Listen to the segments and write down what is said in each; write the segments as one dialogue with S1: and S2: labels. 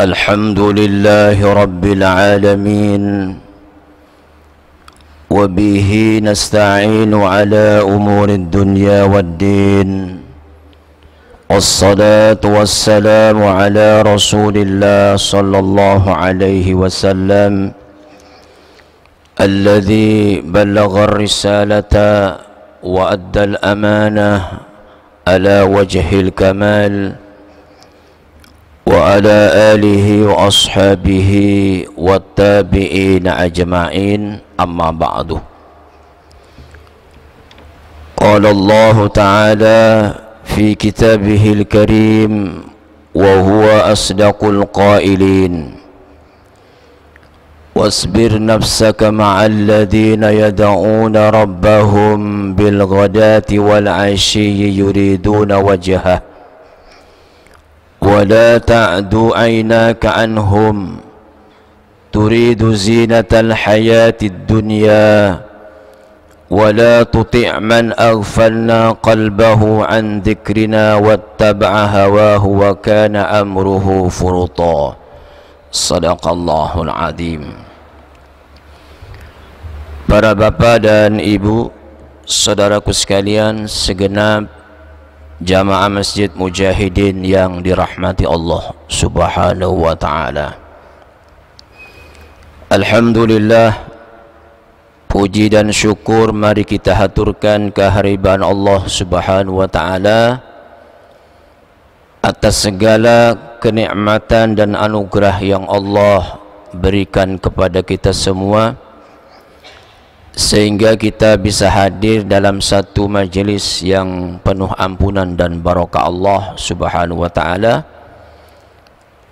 S1: الحمد لله رب العالمين وبه نستعين على أمور الدنيا والدين والصلاة والسلام على رسول الله صلى الله عليه وسلم الذي بلغ الرسالة وأدى الأمانة على وجه الكمال وعلى آله وأصحابه والتابعين أجمعين أما بعد قال الله تعالى في كتابه الكريم وهو أصدق القائلين واصبر نفسك مع الذين يدعون ربهم بالغداة والعشي يريدون وجهه ولا تعد عيناك عنهم تريد زينة الحياة الدنيا ولا تطع من أغفلنا قلبه عن ذكرنا واتبع هواه وكان أمره فرطا صدق الله العظيم Para bapak dan ibu, saudaraku sekalian, segenap jamaah masjid mujahidin yang dirahmati Allah subhanahu wa ta'ala Alhamdulillah puji dan syukur mari kita haturkan keharibaan Allah subhanahu wa ta'ala atas segala kenikmatan dan anugerah yang Allah berikan kepada kita semua sehingga kita bisa hadir dalam satu majlis yang penuh ampunan dan barokah Allah Subhanahu wa taala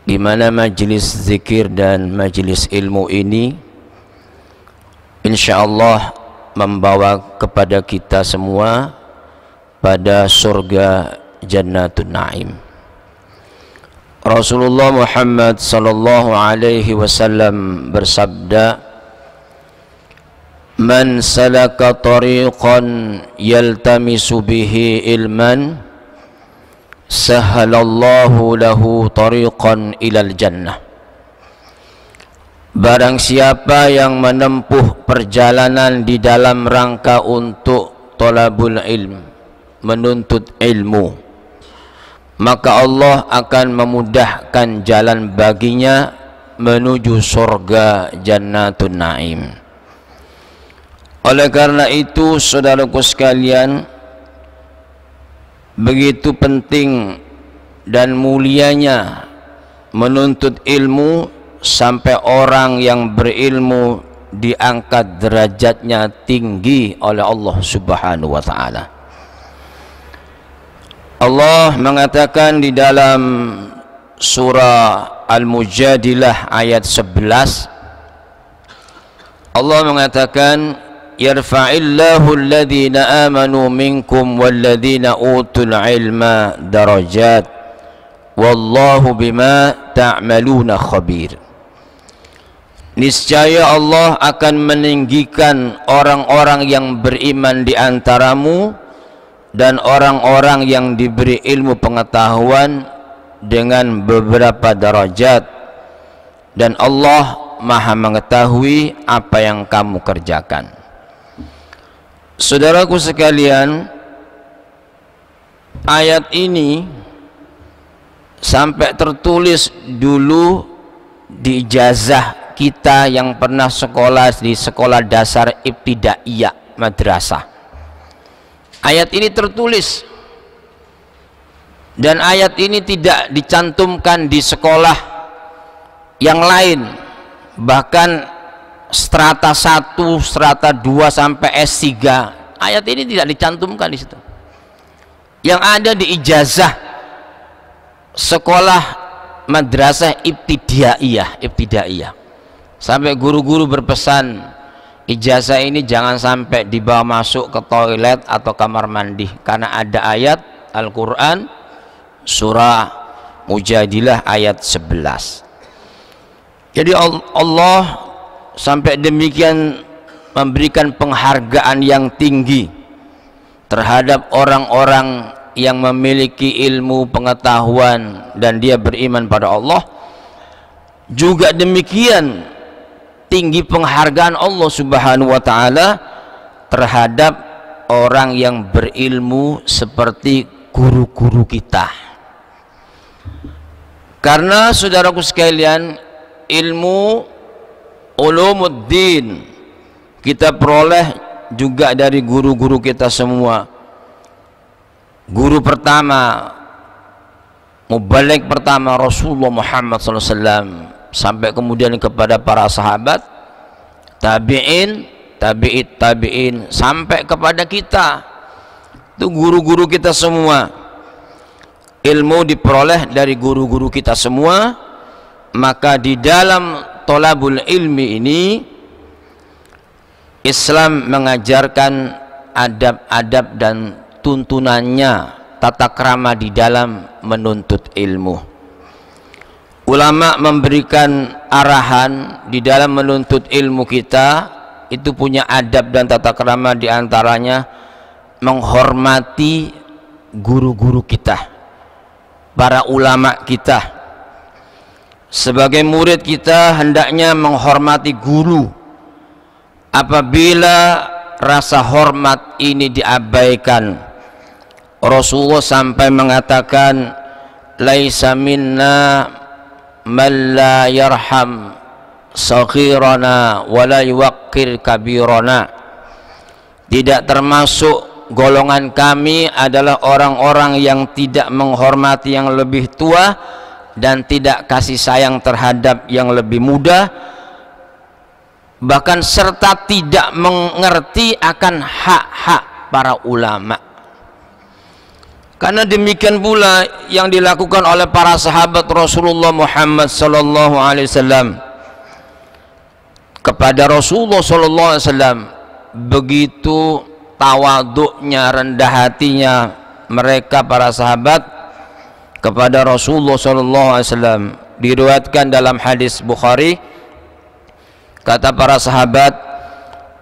S1: di mana majlis zikir dan majlis ilmu ini insyaallah membawa kepada kita semua pada surga Jannatul Naim Rasulullah Muhammad sallallahu alaihi wasallam bersabda من سلك طريقا يلتمس به ilman سهل الله له طريقا إلى Barang siapa yang menempuh perjalanan di dalam rangka untuk tolabul ilm menuntut ilmu maka Allah akan memudahkan jalan baginya menuju surga jannatun naim Oleh karena itu saudaraku sekalian Begitu penting dan mulianya Menuntut ilmu Sampai orang yang berilmu Diangkat derajatnya tinggi oleh Allah subhanahu wa ta'ala Allah mengatakan di dalam surah Al-Mujadilah ayat 11 Allah mengatakan يرفع الله الذين آمنوا منكم والذين أوتوا العلم درجات والله بما تعملون خبير Niscaya Allah akan meninggikan orang-orang yang beriman di antaramu dan orang-orang yang diberi ilmu pengetahuan dengan beberapa derajat dan Allah Maha mengetahui apa yang kamu kerjakan. Saudaraku sekalian, ayat ini sampai tertulis dulu di jazah kita yang pernah sekolah di sekolah dasar ibtidaiyah madrasah. Ayat ini tertulis dan ayat ini tidak dicantumkan di sekolah yang lain bahkan strata 1, strata 2 sampai S3. Ayat ini tidak dicantumkan di situ. Yang ada di ijazah sekolah madrasah ibtidaiyah, ibtidaiyah. Sampai guru-guru berpesan ijazah ini jangan sampai dibawa masuk ke toilet atau kamar mandi karena ada ayat Al-Qur'an surah Mujadilah ayat 11. Jadi Allah sampai demikian memberikan penghargaan yang tinggi terhadap orang-orang yang memiliki ilmu pengetahuan dan dia beriman pada Allah juga demikian tinggi penghargaan Allah subhanahu wa ta'ala terhadap orang yang berilmu seperti guru-guru kita karena saudaraku sekalian ilmu ulumuddin kita peroleh juga dari guru-guru kita semua guru pertama mubalik pertama Rasulullah Muhammad SAW sampai kemudian kepada para sahabat tabi'in tabi'it tabi'in sampai kepada kita itu guru-guru kita semua ilmu diperoleh dari guru-guru kita semua maka di dalam tolabul ilmi ini Islam mengajarkan adab-adab dan tuntunannya tata krama di dalam menuntut ilmu ulama memberikan arahan di dalam menuntut ilmu kita itu punya adab dan tata krama di antaranya menghormati guru-guru kita para ulama kita sebagai murid kita hendaknya menghormati guru apabila rasa hormat ini diabaikan Rasulullah sampai mengatakan laisa minna man la yarham saghirana wa la yuwaqqir kabirana tidak termasuk golongan kami adalah orang-orang yang tidak menghormati yang lebih tua dan tidak kasih sayang terhadap yang lebih muda bahkan serta tidak mengerti akan hak-hak para ulama karena demikian pula yang dilakukan oleh para sahabat Rasulullah Muhammad sallallahu alaihi wasallam kepada Rasulullah sallallahu alaihi wasallam begitu tawaduknya rendah hatinya mereka para sahabat kepada Rasulullah sallallahu alaihi wasallam diriwayatkan dalam hadis Bukhari kata para sahabat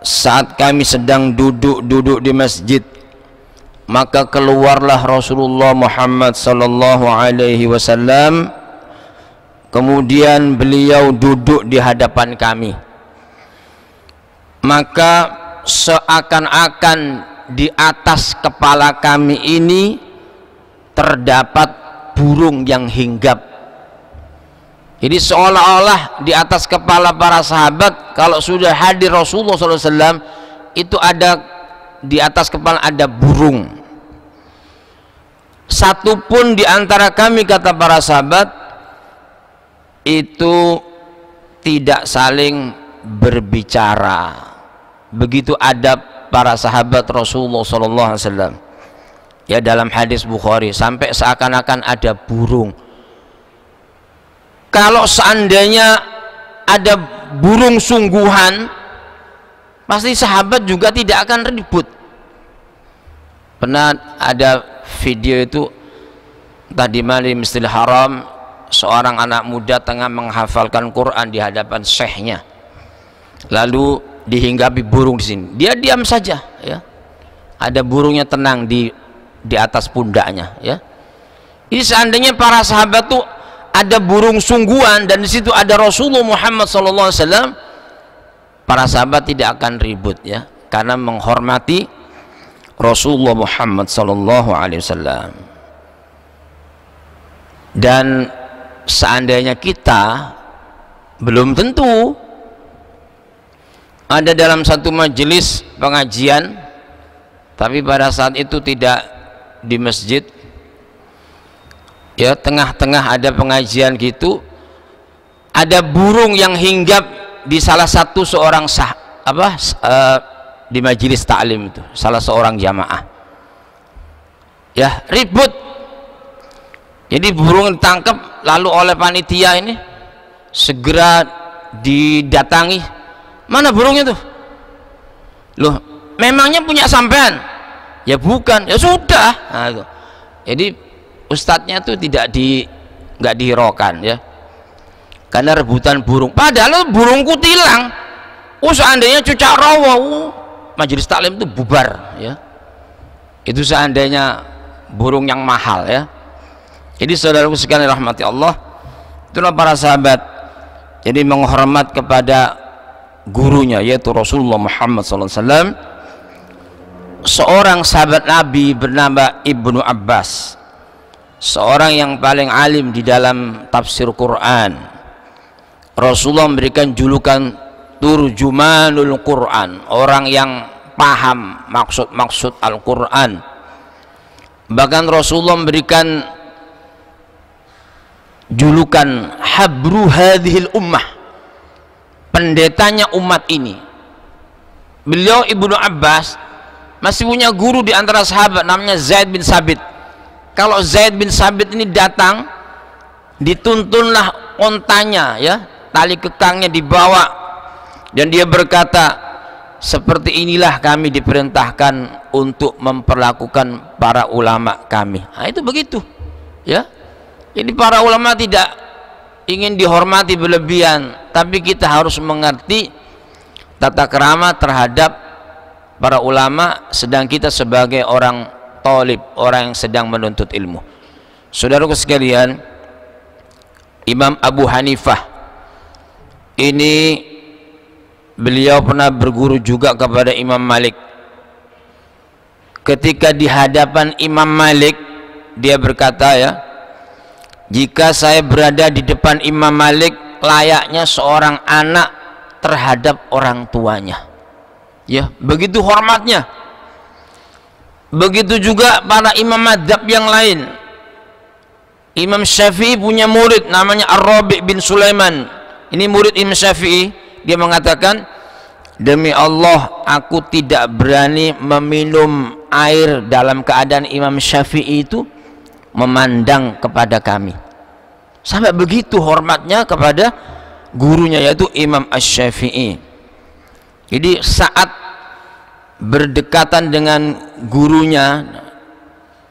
S1: saat kami sedang duduk-duduk di masjid maka keluarlah Rasulullah Muhammad sallallahu alaihi wasallam kemudian beliau duduk di hadapan kami maka seakan-akan di atas kepala kami ini terdapat burung yang hinggap jadi seolah-olah di atas kepala para sahabat kalau sudah hadir Rasulullah SAW itu ada di atas kepala ada burung satupun di antara kami kata para sahabat itu tidak saling berbicara begitu adab para sahabat Rasulullah SAW ya dalam hadis Bukhari sampai seakan-akan ada burung kalau seandainya ada burung sungguhan pasti sahabat juga tidak akan ribut pernah ada video itu tadi malam Masjidil Haram seorang anak muda tengah menghafalkan Quran di hadapan syekhnya lalu dihinggapi burung di sini dia diam saja ya ada burungnya tenang di di atas pundaknya ya ini seandainya para sahabat tuh ada burung sungguhan dan di situ ada Rasulullah Muhammad SAW para sahabat tidak akan ribut ya karena menghormati Rasulullah Muhammad SAW dan seandainya kita belum tentu ada dalam satu majelis pengajian tapi pada saat itu tidak di masjid ya tengah-tengah ada pengajian gitu ada burung yang hinggap di salah satu seorang sah apa uh, di majelis taklim itu salah seorang jamaah ya ribut jadi burung ditangkap lalu oleh panitia ini segera didatangi mana burungnya tuh loh memangnya punya sampean ya bukan ya sudah nah, itu. jadi ustadznya tuh tidak di nggak dihiraukan ya karena rebutan burung padahal burung kutilang oh seandainya cucak rawa oh, majelis taklim itu bubar ya itu seandainya burung yang mahal ya jadi saudaraku sekalian rahmati Allah itulah para sahabat jadi menghormat kepada gurunya yaitu Rasulullah Muhammad SAW seorang sahabat Nabi bernama Ibnu Abbas seorang yang paling alim di dalam tafsir Quran Rasulullah memberikan julukan Turjumanul Quran orang yang paham maksud-maksud Al-Quran bahkan Rasulullah memberikan julukan Habru Hadhil Ummah pendetanya umat ini beliau Ibnu Abbas masih punya guru di antara sahabat namanya Zaid bin Sabit kalau Zaid bin Sabit ini datang dituntunlah ontanya ya tali kekangnya dibawa dan dia berkata seperti inilah kami diperintahkan untuk memperlakukan para ulama kami nah, itu begitu ya jadi para ulama tidak ingin dihormati berlebihan, tapi kita harus mengerti tata kerama terhadap para ulama sedang kita sebagai orang tolib orang yang sedang menuntut ilmu saudaraku sekalian Imam Abu Hanifah ini beliau pernah berguru juga kepada Imam Malik ketika di hadapan Imam Malik dia berkata ya jika saya berada di depan Imam Malik layaknya seorang anak terhadap orang tuanya ya begitu hormatnya begitu juga para imam madhab yang lain Imam Syafi'i punya murid namanya Ar-Rabi' bin Sulaiman ini murid Imam Syafi'i dia mengatakan demi Allah aku tidak berani meminum air dalam keadaan Imam Syafi'i itu memandang kepada kami sampai begitu hormatnya kepada gurunya yaitu Imam ash syafii jadi saat berdekatan dengan gurunya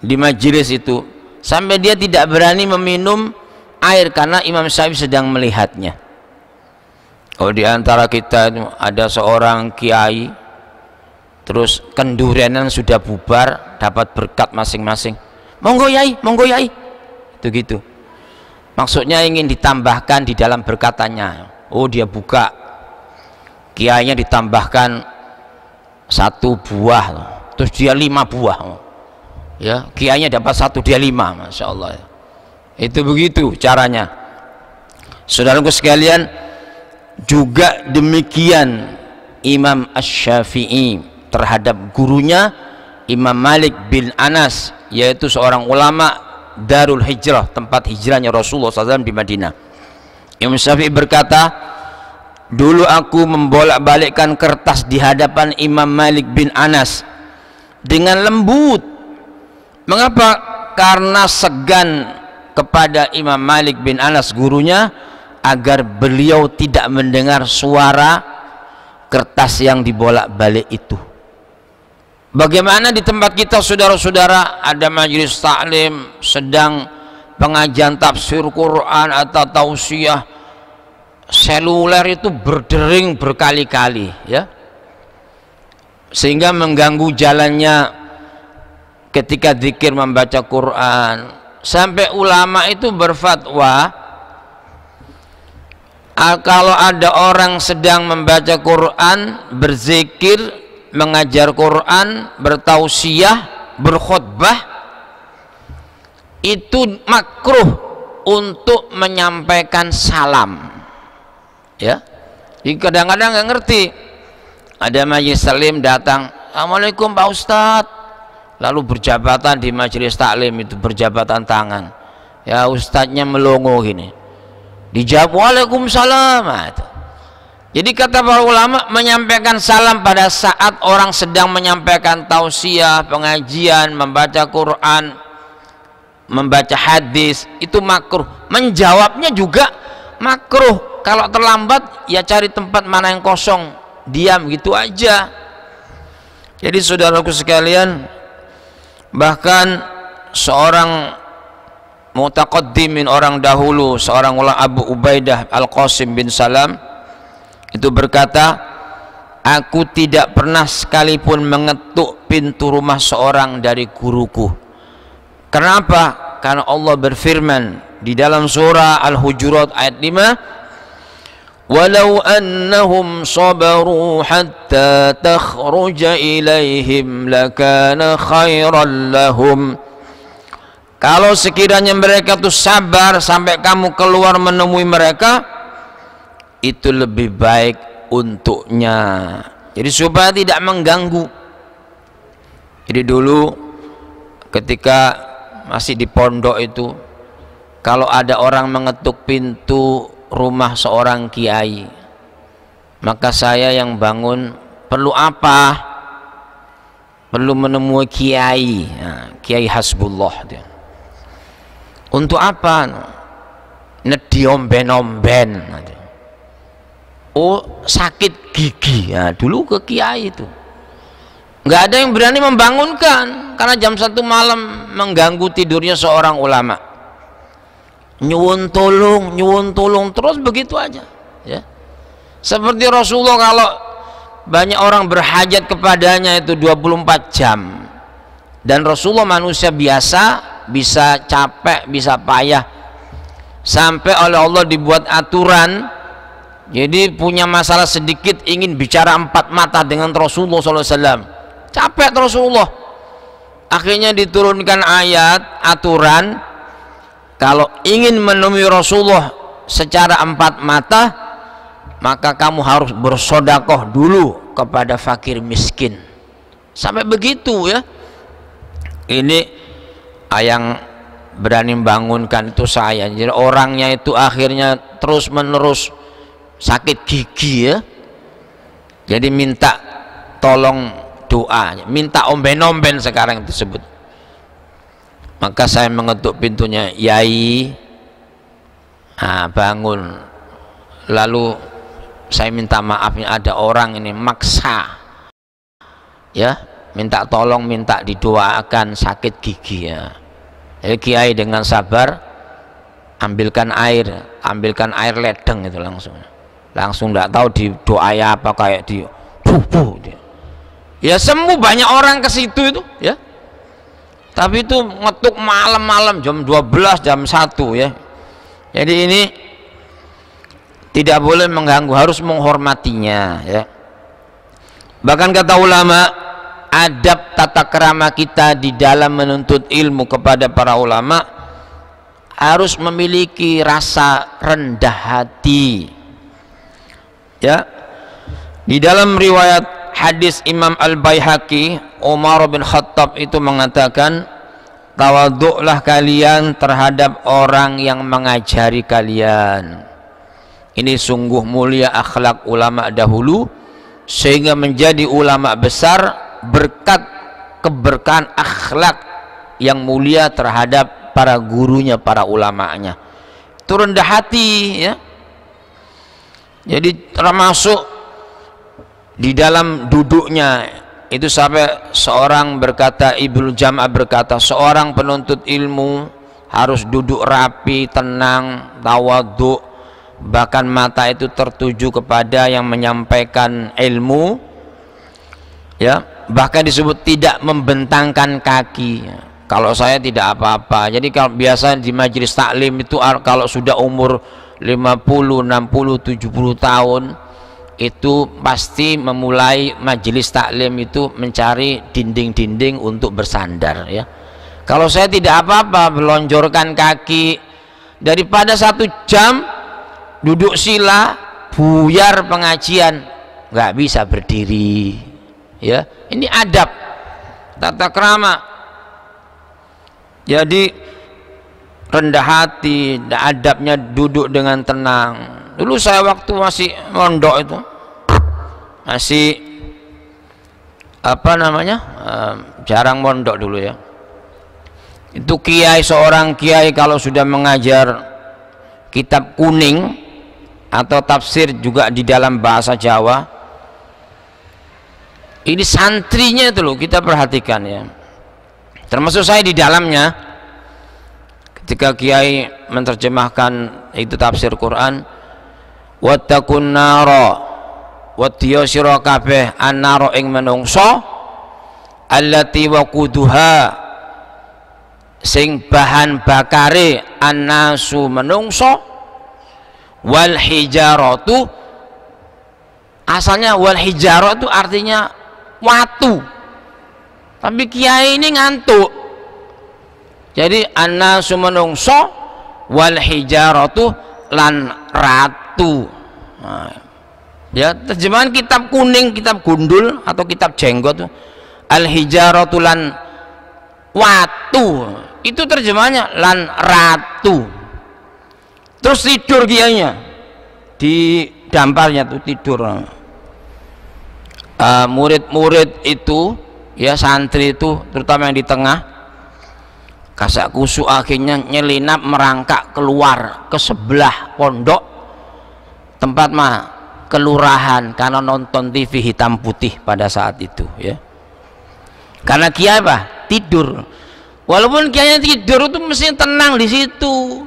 S1: di majelis itu sampai dia tidak berani meminum air karena Imam Syafi'i sedang melihatnya. Oh di antara kita ada seorang kiai terus kendurenan sudah bubar dapat berkat masing-masing. Monggo yai, monggo yai. Itu gitu. Maksudnya ingin ditambahkan di dalam berkatannya. Oh dia buka kiainya ditambahkan satu buah terus dia lima buah ya kiainya dapat satu dia lima masya Allah ya. itu begitu caranya saudaraku sekalian juga demikian Imam Ash-Syafi'i terhadap gurunya Imam Malik bin Anas yaitu seorang ulama Darul Hijrah tempat hijrahnya Rasulullah SAW di Madinah Imam Syafi'i berkata Dulu aku membolak-balikkan kertas di hadapan Imam Malik bin Anas dengan lembut. Mengapa? Karena segan kepada Imam Malik bin Anas gurunya agar beliau tidak mendengar suara kertas yang dibolak-balik itu. Bagaimana di tempat kita saudara-saudara ada majelis taklim sedang pengajian tafsir Quran atau tausiah seluler itu berdering berkali-kali ya sehingga mengganggu jalannya ketika zikir membaca Quran sampai ulama itu berfatwa ah, kalau ada orang sedang membaca Quran berzikir mengajar Quran bertausiah berkhutbah itu makruh untuk menyampaikan salam ya kadang-kadang nggak ngerti ada majelis salim datang Assalamualaikum Pak Ustadz lalu berjabatan di majelis taklim itu berjabatan tangan ya ustadznya melongo gini dijawab Waalaikumsalam nah, jadi kata para ulama menyampaikan salam pada saat orang sedang menyampaikan tausiah, pengajian, membaca Quran, membaca hadis itu makruh. Menjawabnya juga makruh kalau terlambat ya cari tempat mana yang kosong diam gitu aja jadi saudaraku sekalian bahkan seorang mutaqaddimin orang dahulu seorang ulama Abu Ubaidah Al-Qasim bin Salam itu berkata aku tidak pernah sekalipun mengetuk pintu rumah seorang dari guruku kenapa? karena Allah berfirman di dalam surah Al-Hujurat ayat 5 ولو أنهم صبروا حتى تخرج إليهم لكان خيرا لهم Kalau sekiranya mereka tuh sabar sampai kamu keluar menemui mereka, itu lebih baik untuknya. Jadi supaya tidak mengganggu. Jadi dulu ketika masih di pondok itu, kalau ada orang mengetuk pintu rumah seorang kiai maka saya yang bangun perlu apa perlu menemui kiai kiai hasbullah dia untuk apa nediomben-omben oh sakit gigi nah, dulu ke kiai itu nggak ada yang berani membangunkan karena jam satu malam mengganggu tidurnya seorang ulama nyuwun tolong nyuwun tolong terus begitu aja ya seperti Rasulullah kalau banyak orang berhajat kepadanya itu 24 jam dan Rasulullah manusia biasa bisa capek bisa payah sampai oleh Allah dibuat aturan jadi punya masalah sedikit ingin bicara empat mata dengan Rasulullah SAW capek Rasulullah akhirnya diturunkan ayat aturan kalau ingin menemui Rasulullah secara empat mata maka kamu harus bersodakoh dulu kepada fakir miskin sampai begitu ya ini yang berani bangunkan itu saya jadi orangnya itu akhirnya terus menerus sakit gigi ya jadi minta tolong doanya, minta omben-omben sekarang itu sebut maka saya mengetuk pintunya yai nah, bangun lalu saya minta maafnya ada orang ini maksa ya minta tolong minta didoakan sakit gigi ya jadi kiai dengan sabar ambilkan air ambilkan air ledeng itu langsung langsung tidak tahu doa apa kayak di dia ya sembuh banyak orang ke situ itu ya tapi itu ngetuk malam-malam jam 12 jam 1 ya jadi ini tidak boleh mengganggu harus menghormatinya ya bahkan kata ulama adab tata kerama kita di dalam menuntut ilmu kepada para ulama harus memiliki rasa rendah hati ya di dalam riwayat hadis Imam al baihaqi Umar bin Khattab itu mengatakan tawaduklah kalian terhadap orang yang mengajari kalian ini sungguh mulia akhlak ulama dahulu sehingga menjadi ulama besar berkat keberkahan akhlak yang mulia terhadap para gurunya, para ulamanya. Turun rendah hati ya. Jadi termasuk di dalam duduknya itu sampai seorang berkata Ibnu Jam'ah berkata seorang penuntut ilmu harus duduk rapi, tenang, tawadhu bahkan mata itu tertuju kepada yang menyampaikan ilmu ya bahkan disebut tidak membentangkan kaki kalau saya tidak apa-apa jadi kalau biasa di majelis taklim itu kalau sudah umur 50, 60, 70 tahun itu pasti memulai majelis taklim itu mencari dinding-dinding untuk bersandar ya. Kalau saya tidak apa-apa melonjorkan kaki daripada satu jam duduk sila buyar pengajian nggak bisa berdiri ya ini adab tata kerama jadi rendah hati adabnya duduk dengan tenang dulu saya waktu masih mondok itu masih apa namanya uh, jarang mondok dulu ya itu kiai seorang kiai kalau sudah mengajar kitab kuning atau tafsir juga di dalam bahasa Jawa ini santrinya itu loh kita perhatikan ya termasuk saya di dalamnya ketika kiai menerjemahkan itu tafsir Quran wattaqun nara wadya sira kabeh annara ing menungso allati waquduha sing bahan bakare annasu menungso wal hijaratu asalnya wal hijaratu artinya watu tapi kiai ini ngantuk jadi annasu menungso wal hijaratu lan rat batu nah, ya terjemahan kitab kuning kitab gundul atau kitab jenggot al hijaratulan watu itu terjemahnya lan ratu terus tidur kiainya di damparnya tuh tidur eh, murid-murid uh, itu ya santri itu terutama yang di tengah kasak kusuk akhirnya nyelinap merangkak keluar ke sebelah pondok tempat mah kelurahan karena nonton TV hitam putih pada saat itu ya karena kiai apa tidur walaupun kiainya tidur itu mesti tenang di situ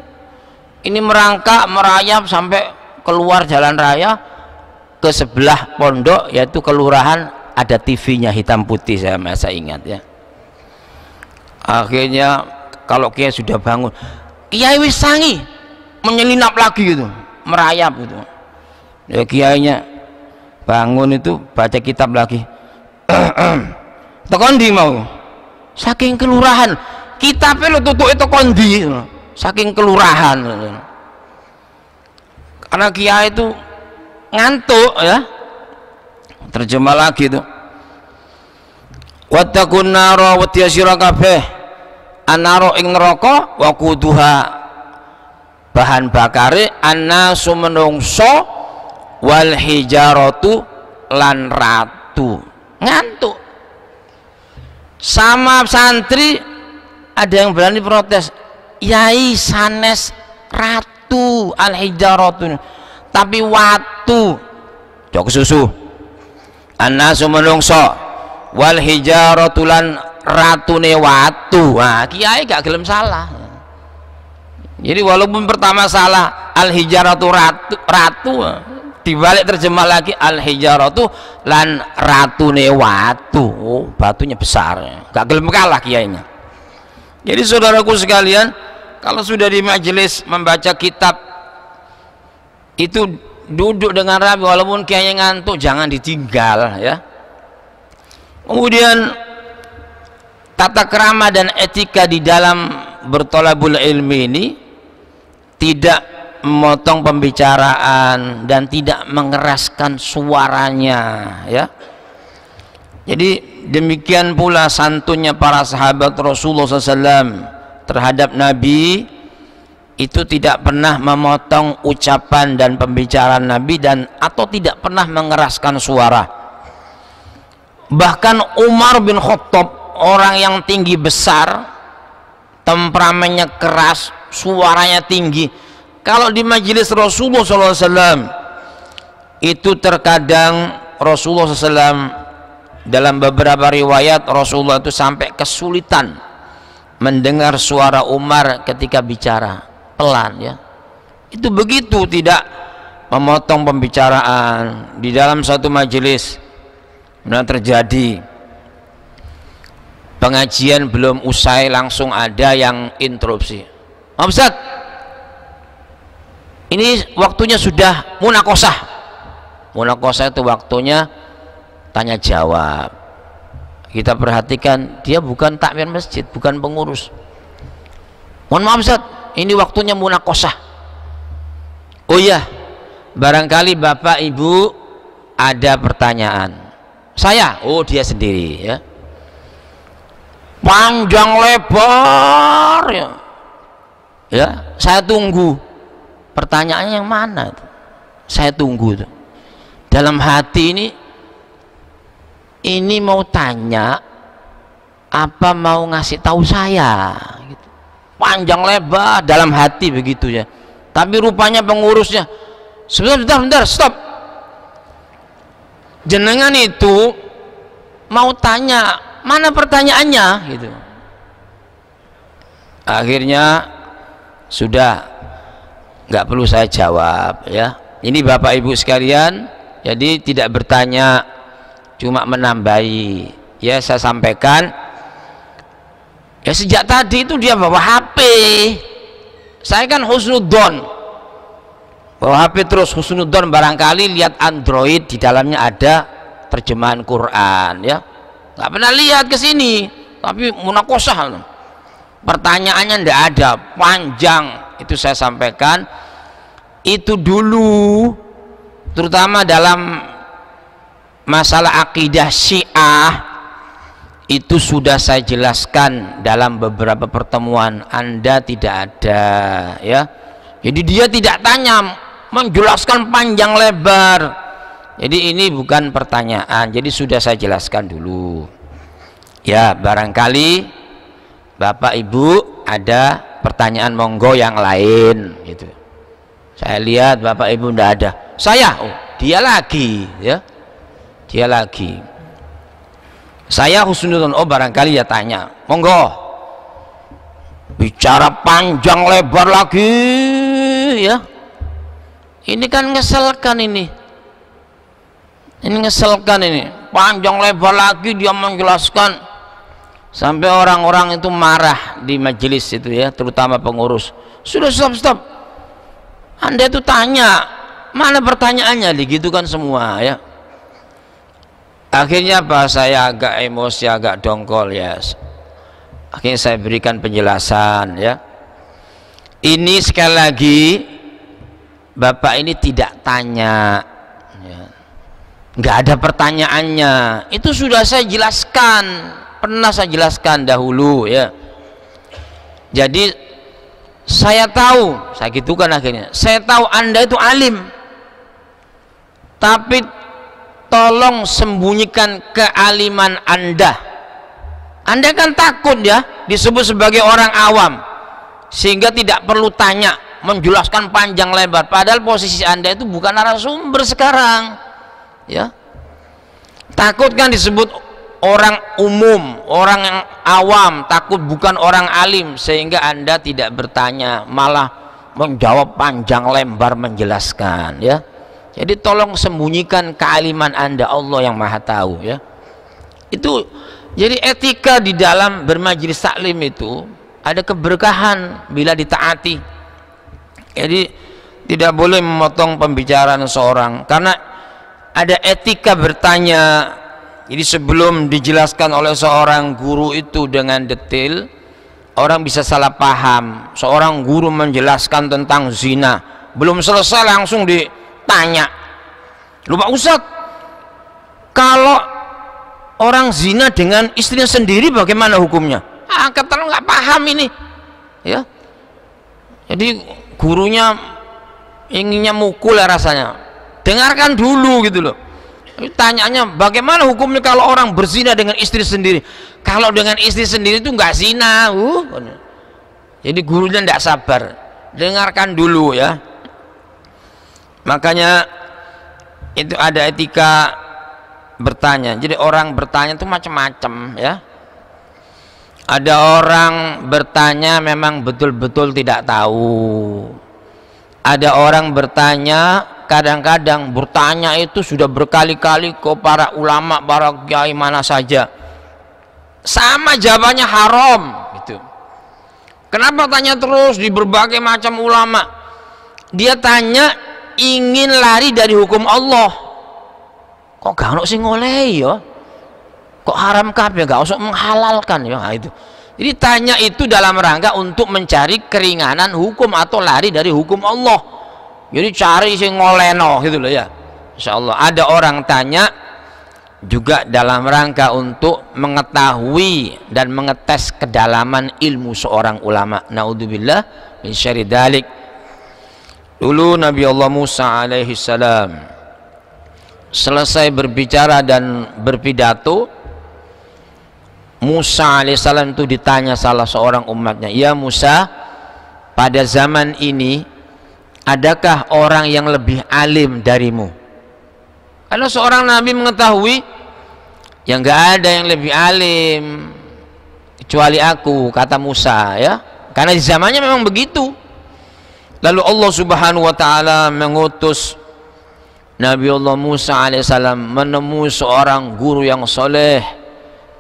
S1: ini merangkak merayap sampai keluar jalan raya ke sebelah pondok yaitu kelurahan ada TV-nya hitam putih saya masa ingat ya akhirnya kalau kiai sudah bangun kiai wis menyelinap lagi gitu merayap gitu ya kiainya bangun itu baca kitab lagi tekondi mau saking kelurahan kitabnya lo tutup itu kondi saking kelurahan karena kiai itu ngantuk ya terjemah lagi itu wattaqun nara watyasira kafe, anaro ing neraka wa duha bahan bakare annasu wal hijaratu lan ratu ngantuk sama santri ada yang berani protes yai sanes ratu al hijaratu tapi watu cok susu anasu menungso wal hijaratu lan ne watu nah, kiai gak gelem salah jadi walaupun pertama salah al hijaratu ratu, ratu dibalik terjemah lagi al tuh lan ratu watu oh, batunya besar gak gelem kalah kiainya
S2: jadi saudaraku sekalian
S1: kalau sudah di majelis membaca kitab itu duduk dengan rapi walaupun kiainya ngantuk jangan ditinggal ya kemudian tata kerama dan etika di dalam bertolabul ilmi ini tidak memotong pembicaraan dan tidak mengeraskan suaranya ya jadi demikian pula santunnya para sahabat Rasulullah SAW terhadap Nabi itu tidak pernah memotong ucapan dan pembicaraan Nabi dan atau tidak pernah mengeraskan suara bahkan Umar bin Khattab orang yang tinggi besar temperamennya keras suaranya tinggi kalau di majelis Rasulullah SAW itu terkadang Rasulullah SAW dalam beberapa riwayat Rasulullah itu sampai kesulitan mendengar suara Umar ketika bicara pelan ya itu begitu tidak memotong pembicaraan di dalam satu majelis nah terjadi pengajian belum usai langsung ada yang interupsi Ustaz ini waktunya sudah munakosah munakosah itu waktunya tanya jawab kita perhatikan dia bukan takmir masjid bukan pengurus mohon maaf Zat, ini waktunya munakosah oh iya barangkali bapak ibu ada pertanyaan saya oh dia sendiri ya panjang lebar ya, ya saya tunggu pertanyaannya yang mana itu? saya tunggu itu dalam hati ini ini mau tanya apa mau ngasih tahu saya gitu. panjang lebar dalam hati begitu ya tapi rupanya pengurusnya sebentar sudah sebentar stop jenengan itu mau tanya mana pertanyaannya gitu akhirnya sudah nggak perlu saya jawab ya ini Bapak Ibu sekalian jadi tidak bertanya cuma menambahi ya saya sampaikan ya sejak tadi itu dia bawa HP saya kan husnudon bawa HP terus husnudon barangkali lihat Android di dalamnya ada terjemahan Quran ya nggak pernah lihat ke sini tapi munakosah pertanyaannya ndak ada panjang itu saya sampaikan itu dulu terutama dalam masalah akidah syiah itu sudah saya jelaskan dalam beberapa pertemuan anda tidak ada ya jadi dia tidak tanya menjelaskan panjang lebar jadi ini bukan pertanyaan jadi sudah saya jelaskan dulu ya barangkali bapak ibu ada pertanyaan monggo yang lain gitu saya lihat bapak ibu tidak ada saya oh, dia lagi ya dia lagi saya husnudon oh barangkali ya tanya monggo bicara panjang lebar lagi ya ini kan ngeselkan ini ini ngeselkan ini panjang lebar lagi dia menjelaskan sampai orang-orang itu marah di majelis itu ya terutama pengurus sudah stop stop anda itu tanya mana pertanyaannya kan semua ya akhirnya apa saya agak emosi agak dongkol ya akhirnya saya berikan penjelasan ya ini sekali lagi bapak ini tidak tanya ya. nggak ada pertanyaannya itu sudah saya jelaskan pernah saya jelaskan dahulu ya jadi saya tahu saya gitukan akhirnya saya tahu anda itu alim tapi tolong sembunyikan kealiman anda anda kan takut ya disebut sebagai orang awam sehingga tidak perlu tanya menjelaskan panjang lebar padahal posisi anda itu bukan narasumber sekarang ya takut kan disebut orang umum, orang yang awam, takut bukan orang alim sehingga Anda tidak bertanya, malah menjawab panjang lembar menjelaskan ya. Jadi tolong sembunyikan kealiman Anda, Allah yang Maha Tahu ya. Itu jadi etika di dalam bermajlis taklim itu ada keberkahan bila ditaati. Jadi tidak boleh memotong pembicaraan seorang karena ada etika bertanya jadi sebelum dijelaskan oleh seorang guru itu dengan detail, orang bisa salah paham. Seorang guru menjelaskan tentang zina, belum selesai langsung ditanya. Lupa usah. kalau orang zina dengan istrinya sendiri bagaimana hukumnya? Ah, kata nggak paham ini. Ya. Jadi gurunya inginnya mukul ya rasanya. Dengarkan dulu gitu loh tanyanya bagaimana hukumnya kalau orang berzina dengan istri sendiri kalau dengan istri sendiri itu nggak zina uh. jadi gurunya tidak sabar dengarkan dulu ya makanya itu ada etika bertanya jadi orang bertanya itu macam-macam ya ada orang bertanya memang betul-betul tidak tahu ada orang bertanya kadang-kadang bertanya itu sudah berkali-kali ke para ulama para kiai mana saja sama jawabannya haram gitu kenapa tanya terus di berbagai macam ulama dia tanya ingin lari dari hukum Allah kok gak sih ngoleh ya kok haram kabeh gak usah menghalalkan ya nah, itu jadi tanya itu dalam rangka untuk mencari keringanan hukum atau lari dari hukum Allah. Jadi cari si ngoleno gitu loh ya. Insya Allah ada orang tanya juga dalam rangka untuk mengetahui dan mengetes kedalaman ilmu seorang ulama. Naudzubillah min syarri dalik. Dulu Nabi Allah Musa alaihi salam selesai berbicara dan berpidato Musa alaihissalam itu ditanya salah seorang umatnya ya Musa pada zaman ini adakah orang yang lebih alim darimu karena seorang nabi mengetahui yang gak ada yang lebih alim kecuali aku kata Musa ya karena di zamannya memang begitu lalu Allah subhanahu wa ta'ala mengutus Nabi Allah Musa alaihissalam menemui seorang guru yang soleh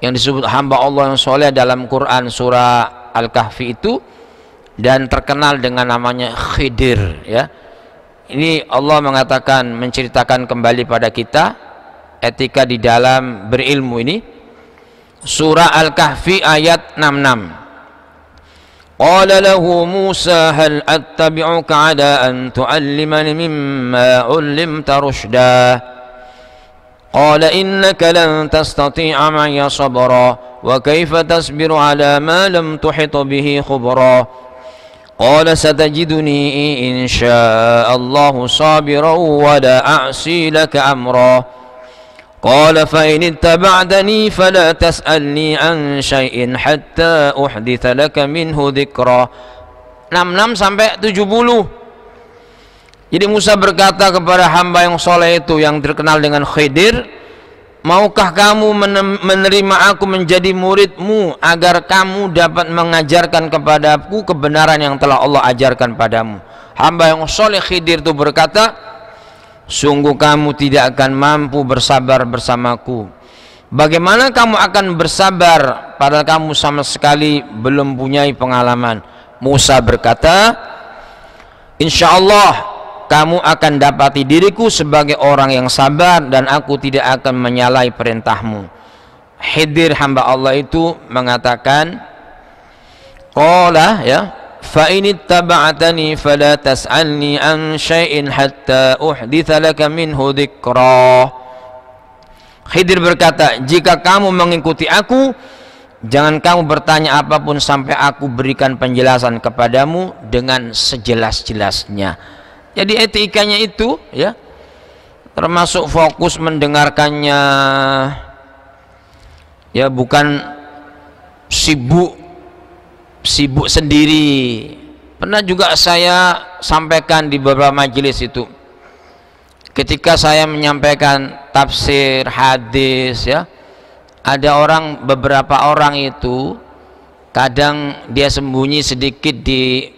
S1: yang disebut hamba Allah yang soleh dalam Quran surah Al-Kahfi itu dan terkenal dengan namanya Khidir ya ini Allah mengatakan menceritakan kembali pada kita etika di dalam berilmu ini surah Al-Kahfi ayat 66 قال له موسى هل أتبعك على أن تعلمني مما علمت رشدا قال إنك لن تستطيع معي صبرا وكيف تصبر على ما لم تحط به خبرا قال ستجدني إن شاء الله صابرا ولا أعصي لك أمرا قال فإن اتبعتني فلا تسألني عن شيء حتى أحدث لك منه ذكرا 66 نعم، نعم، sampai 70 Jadi Musa berkata kepada hamba yang soleh itu yang terkenal dengan Khidir, maukah kamu menerima aku menjadi muridmu agar kamu dapat mengajarkan kepadaku kebenaran yang telah Allah ajarkan padamu. Hamba yang soleh Khidir itu berkata, sungguh kamu tidak akan mampu bersabar bersamaku. Bagaimana kamu akan bersabar padahal kamu sama sekali belum punya pengalaman? Musa berkata, Insya Allah kamu akan dapati diriku sebagai orang yang sabar dan aku tidak akan menyalahi perintahmu. Hidir hamba Allah itu mengatakan Qala ya fa ini fala tas'alni an syai'in hatta uhditha laka minhu dhikra. Khidir berkata, "Jika kamu mengikuti aku, jangan kamu bertanya apapun sampai aku berikan penjelasan kepadamu dengan sejelas-jelasnya." jadi etikanya itu ya termasuk fokus mendengarkannya ya bukan sibuk sibuk sendiri pernah juga saya sampaikan di beberapa majelis itu ketika saya menyampaikan tafsir hadis ya ada orang beberapa orang itu kadang dia sembunyi sedikit di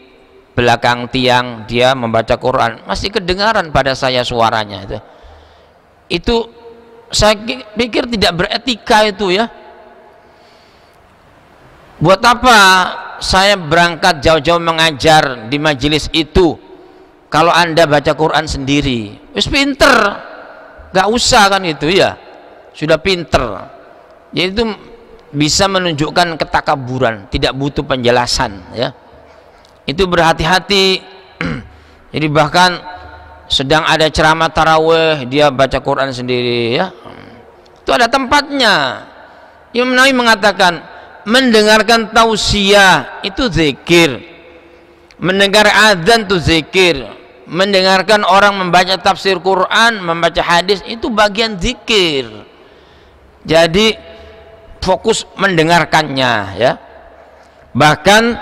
S1: belakang tiang dia membaca Quran masih kedengaran pada saya suaranya itu itu saya pikir tidak beretika itu ya buat apa saya berangkat jauh-jauh mengajar di majelis itu kalau anda baca Quran sendiri wis pinter gak usah kan itu ya sudah pinter jadi itu bisa menunjukkan ketakaburan tidak butuh penjelasan ya itu berhati-hati jadi bahkan sedang ada ceramah taraweh dia baca Quran sendiri ya itu ada tempatnya Imam Nawawi mengatakan mendengarkan tausiah itu zikir mendengar azan itu zikir mendengarkan orang membaca tafsir Quran membaca hadis itu bagian zikir jadi fokus mendengarkannya ya bahkan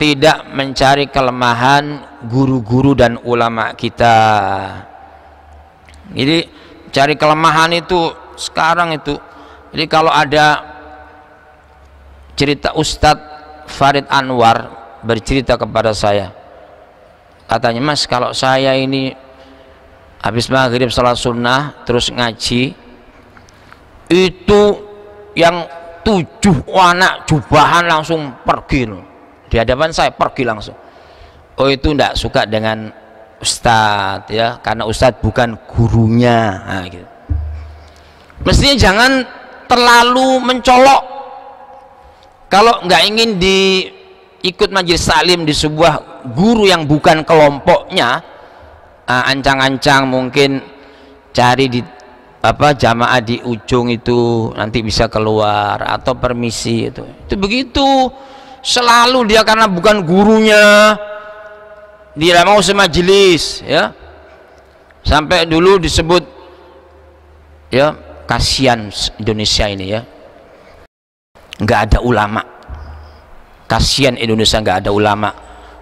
S1: tidak mencari kelemahan guru-guru dan ulama kita jadi cari kelemahan itu sekarang itu jadi kalau ada cerita Ustadz Farid Anwar bercerita kepada saya katanya mas kalau saya ini habis maghrib salat sunnah terus ngaji itu yang tujuh anak jubahan langsung pergi loh di hadapan saya pergi langsung oh itu tidak suka dengan ustad ya karena ustad bukan gurunya nah, gitu. mestinya jangan terlalu mencolok kalau nggak ingin diikut majelis salim di sebuah guru yang bukan kelompoknya ah, ancang-ancang mungkin cari di apa jamaah di ujung itu nanti bisa keluar atau permisi itu itu begitu selalu dia karena bukan gurunya dia mau semajelis ya sampai dulu disebut ya kasihan Indonesia ini ya nggak ada ulama kasihan Indonesia nggak ada ulama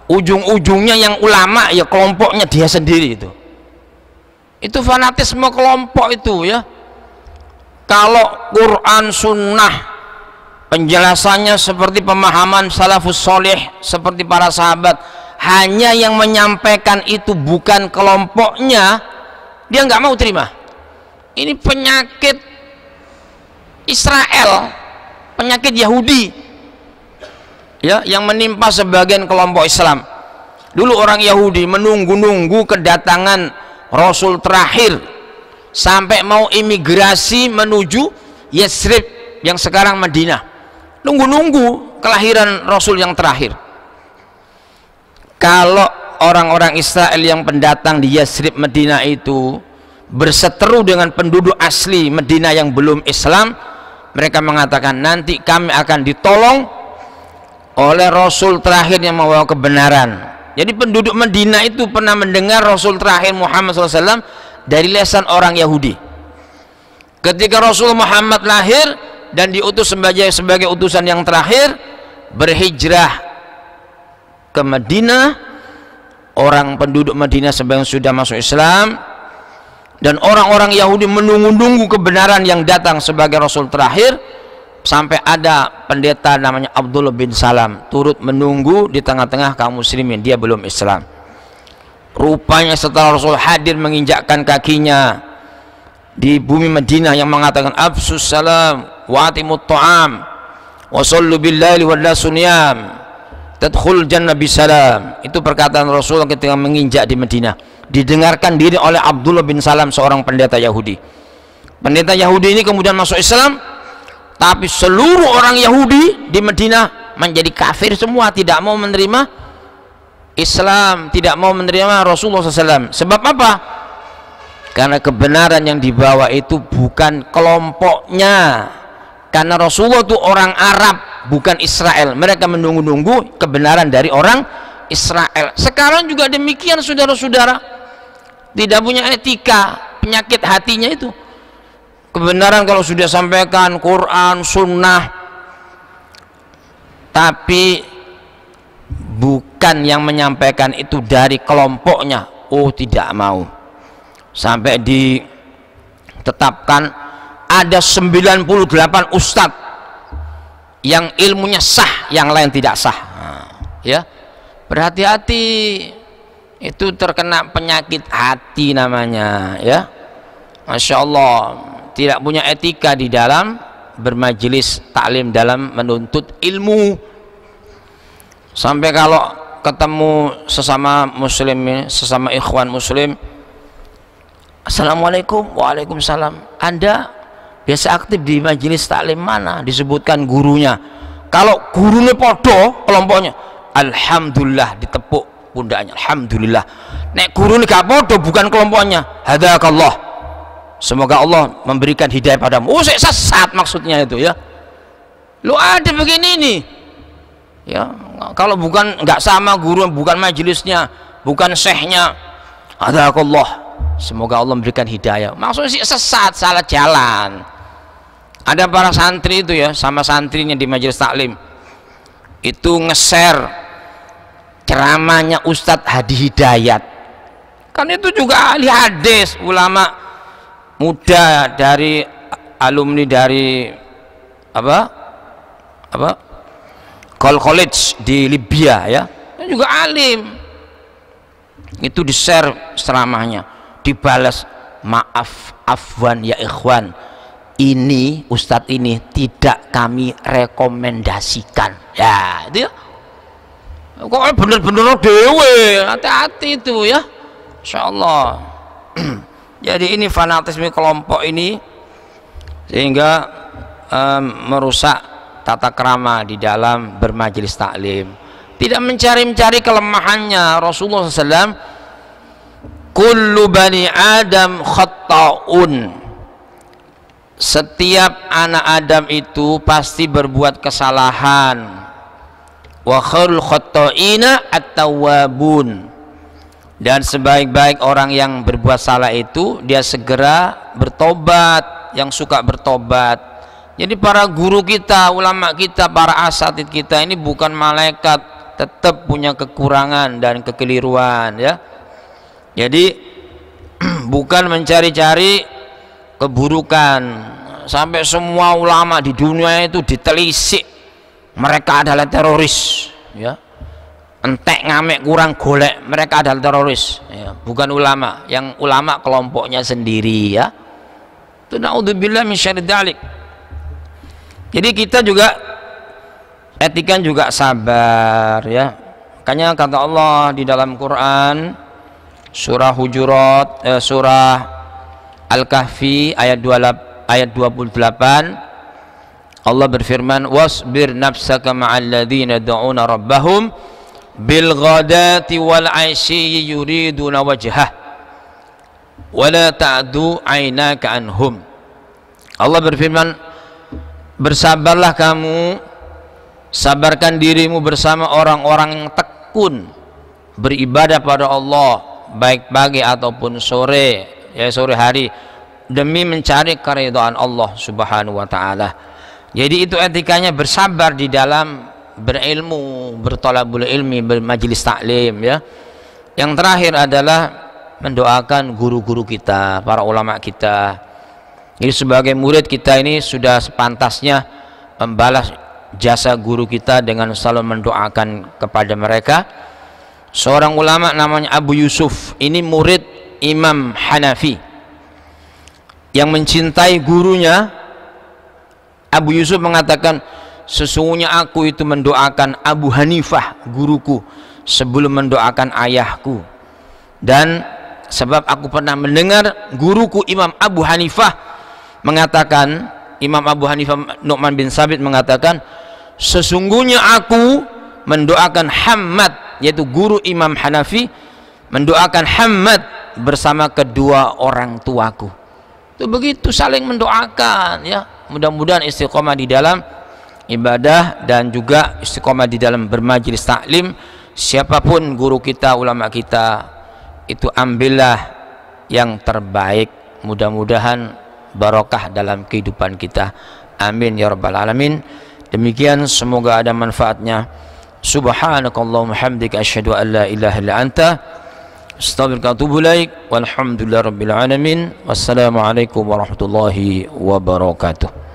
S1: ujung-ujungnya yang ulama ya kelompoknya dia sendiri itu itu fanatisme kelompok itu ya kalau Quran sunnah penjelasannya seperti pemahaman salafus soleh seperti para sahabat hanya yang menyampaikan itu bukan kelompoknya dia nggak mau terima ini penyakit Israel penyakit Yahudi ya yang menimpa sebagian kelompok Islam dulu orang Yahudi menunggu-nunggu kedatangan Rasul terakhir sampai mau imigrasi menuju Yesrib yang sekarang Madinah nunggu-nunggu kelahiran Rasul yang terakhir kalau orang-orang Israel yang pendatang di Yasrib Medina itu berseteru dengan penduduk asli Medina yang belum Islam mereka mengatakan nanti kami akan ditolong oleh Rasul terakhir yang membawa kebenaran jadi penduduk Medina itu pernah mendengar Rasul terakhir Muhammad SAW dari lesan orang Yahudi ketika Rasul Muhammad lahir dan diutus sebagai sebagai utusan yang terakhir berhijrah ke Madinah orang penduduk Madinah sebagian sudah masuk Islam dan orang-orang Yahudi menunggu-nunggu kebenaran yang datang sebagai Rasul terakhir sampai ada pendeta namanya Abdullah bin Salam turut menunggu di tengah-tengah kaum muslimin dia belum Islam rupanya setelah Rasul hadir menginjakkan kakinya di bumi Madinah yang mengatakan Absus Salam wa atimut ta'am wa sallu billahi wa la tadkhul jannah bisalam itu perkataan Rasul ketika menginjak di Madinah didengarkan diri oleh Abdullah bin Salam seorang pendeta Yahudi pendeta Yahudi ini kemudian masuk Islam tapi seluruh orang Yahudi di Madinah menjadi kafir semua tidak mau menerima Islam tidak mau menerima Rasulullah SAW sebab apa? karena kebenaran yang dibawa itu bukan kelompoknya karena Rasulullah itu orang Arab bukan Israel mereka menunggu-nunggu kebenaran dari orang Israel sekarang juga demikian saudara-saudara tidak punya etika penyakit hatinya itu kebenaran kalau sudah sampaikan Quran sunnah tapi bukan yang menyampaikan itu dari kelompoknya oh tidak mau sampai ditetapkan ada 98 ustadz yang ilmunya sah yang lain tidak sah nah, ya berhati-hati itu terkena penyakit hati namanya ya Masya Allah tidak punya etika di dalam bermajelis taklim dalam menuntut ilmu sampai kalau ketemu sesama muslim ya, sesama ikhwan muslim Assalamualaikum Waalaikumsalam Anda biasa aktif di majelis taklim mana disebutkan gurunya kalau gurunya podo kelompoknya Alhamdulillah ditepuk pundaknya Alhamdulillah nek guru gak podo bukan kelompoknya hadakallah semoga Allah memberikan hidayah padamu oh sesat maksudnya itu ya lu ada begini nih ya kalau bukan nggak sama guru bukan majelisnya bukan syekhnya hadakallah Semoga Allah memberikan hidayah. Maksudnya sih sesat, salah jalan. Ada para santri itu ya, sama santrinya di majelis taklim. Itu ngeser ceramahnya Ustadz Hadi Hidayat. Kan itu juga ahli hadis, ulama muda dari alumni dari apa? Apa? Kol College di Libya ya. itu juga alim. Itu di-share ceramahnya dibalas maaf afwan ya ikhwan ini ustadz ini tidak kami rekomendasikan ya itu ya kok bener-bener dewe hati-hati itu ya Insya jadi ini fanatisme kelompok ini sehingga um, merusak tata kerama di dalam bermajelis taklim tidak mencari-mencari kelemahannya Rasulullah SAW kullu bani adam khata'un setiap anak Adam itu pasti berbuat kesalahan wa khairul khata'ina at-tawwabun dan sebaik-baik orang yang berbuat salah itu dia segera bertobat yang suka bertobat jadi para guru kita ulama kita para asatid kita ini bukan malaikat tetap punya kekurangan dan kekeliruan ya jadi bukan mencari-cari keburukan sampai semua ulama di dunia itu ditelisik mereka adalah teroris ya entek ngamek kurang golek mereka adalah teroris ya. bukan ulama yang ulama kelompoknya sendiri ya itu naudzubillah min dalik jadi kita juga etikan juga sabar ya makanya kata Allah di dalam Quran surah Hujurat eh, surah Al-Kahfi ayat 2 ayat 28 Allah berfirman wasbir nafsaka ma'al ladzina da'una rabbahum bil ghadati wal 'ashi yuriduna wajhah wala ta'du anhum Allah berfirman bersabarlah kamu sabarkan dirimu bersama orang-orang yang tekun beribadah pada Allah baik pagi ataupun sore ya sore hari demi mencari keridhaan Allah Subhanahu wa taala. Jadi itu etikanya bersabar di dalam berilmu, bertolabul ilmi, bermajlis taklim ya. Yang terakhir adalah mendoakan guru-guru kita, para ulama kita. Jadi sebagai murid kita ini sudah sepantasnya membalas jasa guru kita dengan selalu mendoakan kepada mereka seorang ulama namanya Abu Yusuf ini murid Imam Hanafi yang mencintai gurunya Abu Yusuf mengatakan sesungguhnya aku itu mendoakan Abu Hanifah guruku sebelum mendoakan ayahku dan sebab aku pernah mendengar guruku Imam Abu Hanifah mengatakan Imam Abu Hanifah Nu'man bin Sabit mengatakan sesungguhnya aku mendoakan Hamad yaitu guru Imam Hanafi mendoakan Hamad bersama kedua orang tuaku itu begitu saling mendoakan ya mudah-mudahan istiqomah di dalam ibadah dan juga istiqomah di dalam bermajlis taklim siapapun guru kita ulama kita itu ambillah yang terbaik mudah-mudahan barokah dalam kehidupan kita amin ya rabbal alamin demikian semoga ada manfaatnya Subhanakallahumma hamdika ashhadu an la ilaha illa anta astaghfiruka wa atubu ilaik walhamdulillahi alamin wassalamu alaikum warahmatullahi wabarakatuh